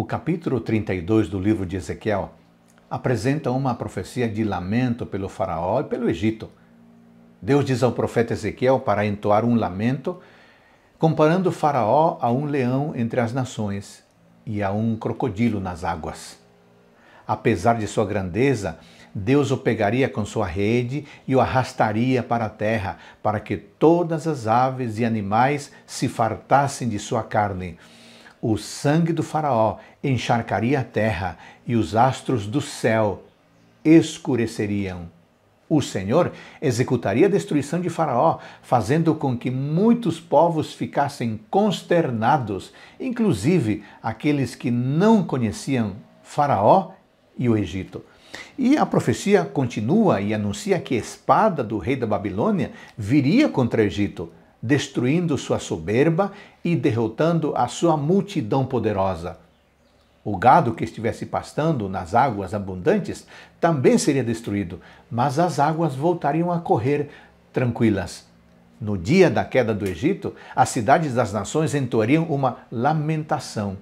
O capítulo 32 do livro de Ezequiel apresenta uma profecia de lamento pelo Faraó e pelo Egito. Deus diz ao profeta Ezequiel para entoar um lamento, comparando o Faraó a um leão entre as nações e a um crocodilo nas águas. Apesar de sua grandeza, Deus o pegaria com sua rede e o arrastaria para a terra, para que todas as aves e animais se fartassem de sua carne o sangue do Faraó encharcaria a terra e os astros do céu escureceriam. O Senhor executaria a destruição de Faraó, fazendo com que muitos povos ficassem consternados, inclusive aqueles que não conheciam Faraó e o Egito. E a profecia continua e anuncia que a espada do rei da Babilônia viria contra o Egito destruindo sua soberba e derrotando a sua multidão poderosa. O gado que estivesse pastando nas águas abundantes também seria destruído, mas as águas voltariam a correr tranquilas. No dia da queda do Egito, as cidades das nações entoariam uma lamentação.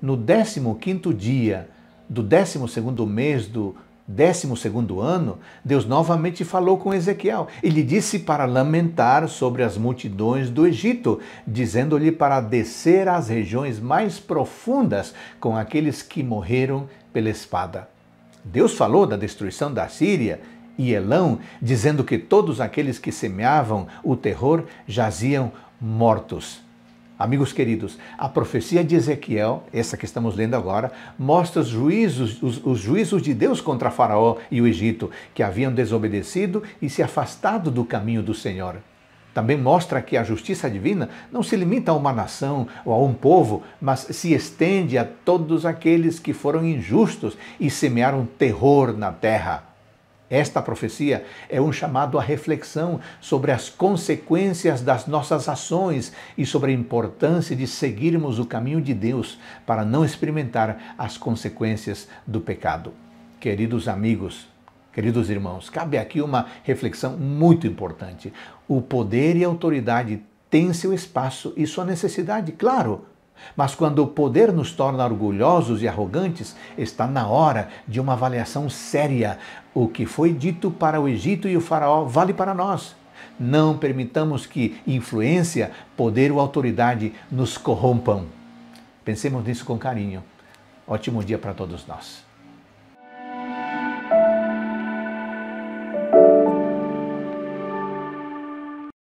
No 15 quinto dia do 12 segundo mês do décimo segundo ano, Deus novamente falou com Ezequiel e lhe disse para lamentar sobre as multidões do Egito, dizendo-lhe para descer às regiões mais profundas com aqueles que morreram pela espada. Deus falou da destruição da Síria e Elão, dizendo que todos aqueles que semeavam o terror jaziam mortos. Amigos queridos, a profecia de Ezequiel, essa que estamos lendo agora, mostra os juízos, os, os juízos de Deus contra Faraó e o Egito, que haviam desobedecido e se afastado do caminho do Senhor. Também mostra que a justiça divina não se limita a uma nação ou a um povo, mas se estende a todos aqueles que foram injustos e semearam terror na terra. Esta profecia é um chamado à reflexão sobre as consequências das nossas ações e sobre a importância de seguirmos o caminho de Deus para não experimentar as consequências do pecado. Queridos amigos, queridos irmãos, cabe aqui uma reflexão muito importante. O poder e a autoridade têm seu espaço e sua necessidade, claro, mas quando o poder nos torna orgulhosos e arrogantes, está na hora de uma avaliação séria. O que foi dito para o Egito e o Faraó vale para nós. Não permitamos que influência, poder ou autoridade nos corrompam. Pensemos nisso com carinho. Ótimo dia para todos nós.